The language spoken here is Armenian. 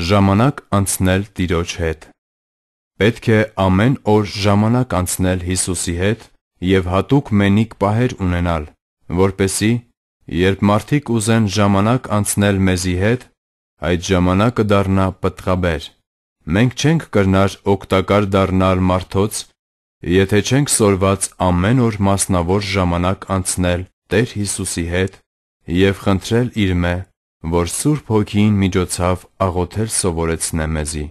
Ժամանակ անցնել Տիրոջ հետ Պետք է ամեն օր ժամանակ անցնել Հիսուսի հետ և հատուկ մենիկ պահեր ունենալ, որպեսզի, երբ մարդիկ ուզեն ժամանակ անցնել մեզի հետ, այդ ժամանակը դառնա պտղաբեր։ Մենք չենք կրնար օգտակար դառնալ մարդոց, եթե չենք սորված ամեն օր մասնավոր ժամանակ անցնել Տեր Հիսուսի հետ և խնդրել իր մե որ Սուրբ Հոգին միջոցով աղոթել սովորեցնե մեզի։